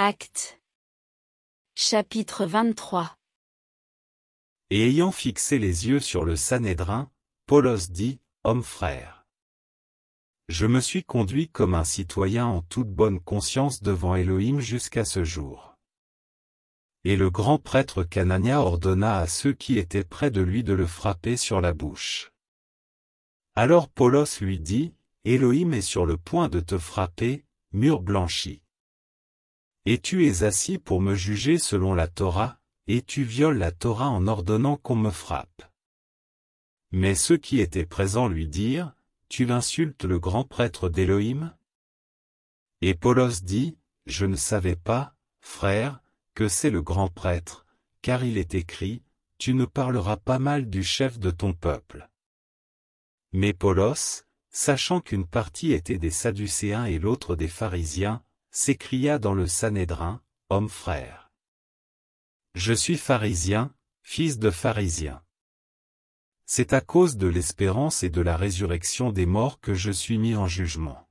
Acte. Chapitre 23 Et ayant fixé les yeux sur le Sanhédrin, Paulos dit, Homme frère. Je me suis conduit comme un citoyen en toute bonne conscience devant Elohim jusqu'à ce jour. Et le grand prêtre Canania ordonna à ceux qui étaient près de lui de le frapper sur la bouche. Alors Paulos lui dit, Elohim est sur le point de te frapper, mur blanchi. Et tu es assis pour me juger selon la Torah, et tu violes la Torah en ordonnant qu'on me frappe. Mais ceux qui étaient présents lui dirent, Tu l'insultes le grand prêtre d'Élohim Et Paulos dit, Je ne savais pas, frère, que c'est le grand prêtre, car il est écrit, Tu ne parleras pas mal du chef de ton peuple. Mais Paulos, sachant qu'une partie était des Sadducéens et l'autre des pharisiens, s'écria dans le Sanhédrin, homme frère. Je suis pharisien, fils de pharisien. C'est à cause de l'espérance et de la résurrection des morts que je suis mis en jugement.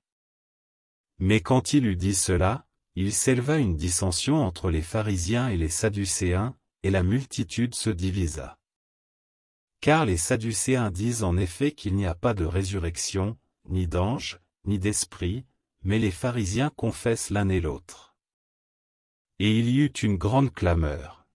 Mais quand il eut dit cela, il s'éleva une dissension entre les pharisiens et les sadducéens, et la multitude se divisa. Car les sadducéens disent en effet qu'il n'y a pas de résurrection, ni d'ange, ni d'esprit, mais les pharisiens confessent l'un et l'autre. Et il y eut une grande clameur.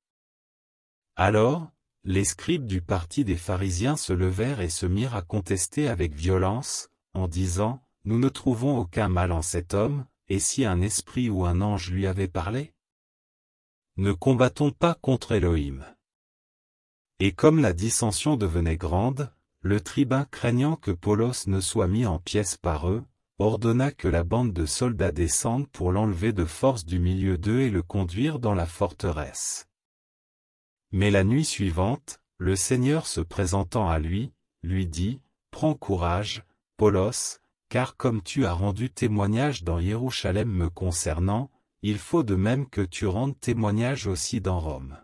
Alors, les scribes du parti des pharisiens se levèrent et se mirent à contester avec violence, en disant, Nous ne trouvons aucun mal en cet homme, et si un esprit ou un ange lui avait parlé Ne combattons pas contre Elohim. Et comme la dissension devenait grande, le tribun craignant que Paulos ne soit mis en pièces par eux, ordonna que la bande de soldats descende pour l'enlever de force du milieu d'eux et le conduire dans la forteresse. Mais la nuit suivante, le Seigneur se présentant à lui, lui dit, « Prends courage, Polos, car comme tu as rendu témoignage dans Jérusalem me concernant, il faut de même que tu rendes témoignage aussi dans Rome. »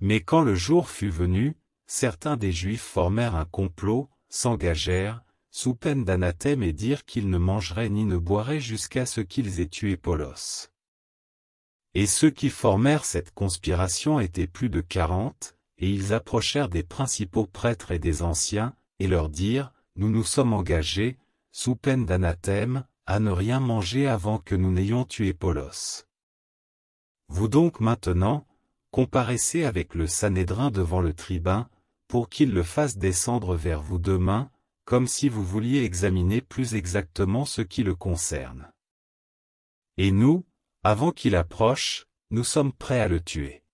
Mais quand le jour fut venu, certains des Juifs formèrent un complot, s'engagèrent, sous peine d'anathème et dire qu'ils ne mangeraient ni ne boiraient jusqu'à ce qu'ils aient tué Polos. Et ceux qui formèrent cette conspiration étaient plus de quarante, et ils approchèrent des principaux prêtres et des anciens, et leur dirent, Nous nous sommes engagés, sous peine d'anathème, à ne rien manger avant que nous n'ayons tué Polos. Vous donc maintenant, comparaissez avec le Sanédrin devant le tribun, pour qu'il le fasse descendre vers vous demain, comme si vous vouliez examiner plus exactement ce qui le concerne. Et nous, avant qu'il approche, nous sommes prêts à le tuer.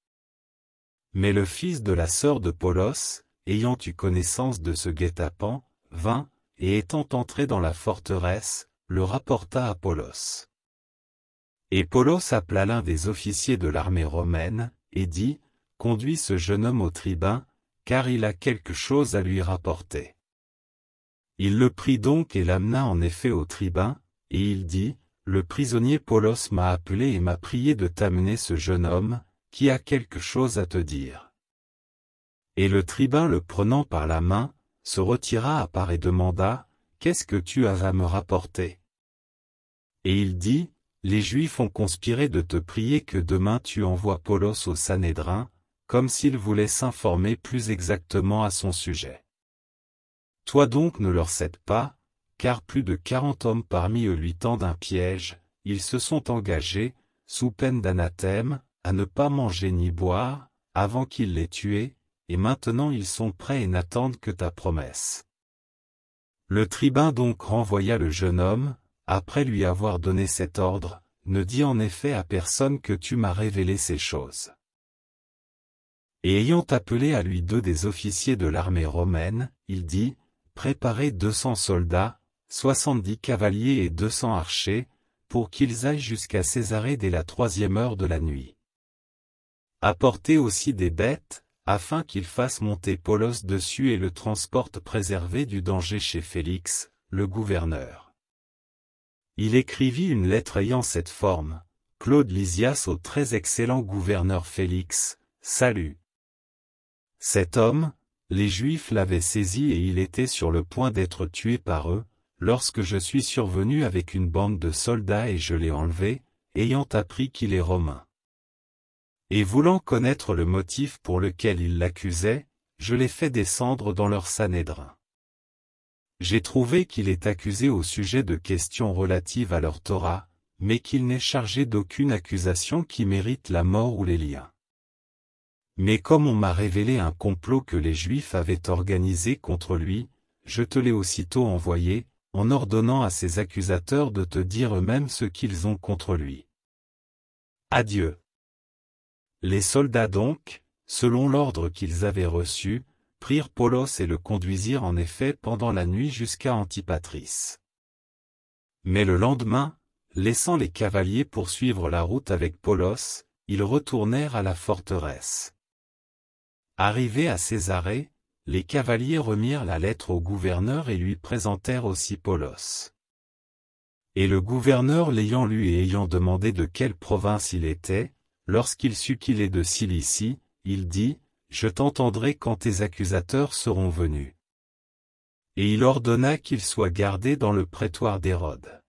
Mais le fils de la sœur de Polos, ayant eu connaissance de ce guet-apens, vint, et étant entré dans la forteresse, le rapporta à Polos. Et Polos appela l'un des officiers de l'armée romaine, et dit, Conduis ce jeune homme au tribun, car il a quelque chose à lui rapporter. Il le prit donc et l'amena en effet au tribun, et il dit, Le prisonnier Paulos m'a appelé et m'a prié de t'amener ce jeune homme, qui a quelque chose à te dire. Et le tribun le prenant par la main, se retira à part et demanda, Qu'est-ce que tu as à me rapporter Et il dit, Les Juifs ont conspiré de te prier que demain tu envoies Paulos au Sanhédrin, comme s'il voulait s'informer plus exactement à son sujet. Toi donc ne leur cède pas, car plus de quarante hommes parmi eux lui tendent un piège, ils se sont engagés, sous peine d'anathème, à ne pas manger ni boire, avant qu'ils l'ait tué, et maintenant ils sont prêts et n'attendent que ta promesse. Le tribun donc renvoya le jeune homme, après lui avoir donné cet ordre, ne dis en effet à personne que tu m'as révélé ces choses. Et ayant appelé à lui deux des officiers de l'armée romaine, il dit, préparez deux cents soldats, soixante-dix cavaliers et deux cents archers, pour qu'ils aillent jusqu'à Césarée dès la troisième heure de la nuit. Apportez aussi des bêtes, afin qu'ils fassent monter Polos dessus et le transporte préservé du danger chez Félix, le gouverneur. Il écrivit une lettre ayant cette forme. Claude Lysias au très excellent gouverneur Félix, salut. Cet homme, les Juifs l'avaient saisi et il était sur le point d'être tué par eux, lorsque je suis survenu avec une bande de soldats et je l'ai enlevé, ayant appris qu'il est romain. Et voulant connaître le motif pour lequel ils l'accusait, je l'ai fait descendre dans leur sanédrin. J'ai trouvé qu'il est accusé au sujet de questions relatives à leur Torah, mais qu'il n'est chargé d'aucune accusation qui mérite la mort ou les liens. Mais comme on m'a révélé un complot que les Juifs avaient organisé contre lui, je te l'ai aussitôt envoyé, en ordonnant à ses accusateurs de te dire eux-mêmes ce qu'ils ont contre lui. Adieu. Les soldats donc, selon l'ordre qu'ils avaient reçu, prirent Polos et le conduisirent en effet pendant la nuit jusqu'à Antipatrice. Mais le lendemain, laissant les cavaliers poursuivre la route avec Polos, ils retournèrent à la forteresse. Arrivés à Césarée, les cavaliers remirent la lettre au gouverneur et lui présentèrent aussi Polos. Et le gouverneur l'ayant lu et ayant demandé de quelle province il était, lorsqu'il sut qu'il est de Cilicie, il dit, Je t'entendrai quand tes accusateurs seront venus. Et il ordonna qu'il soit gardé dans le prétoire d'Hérode.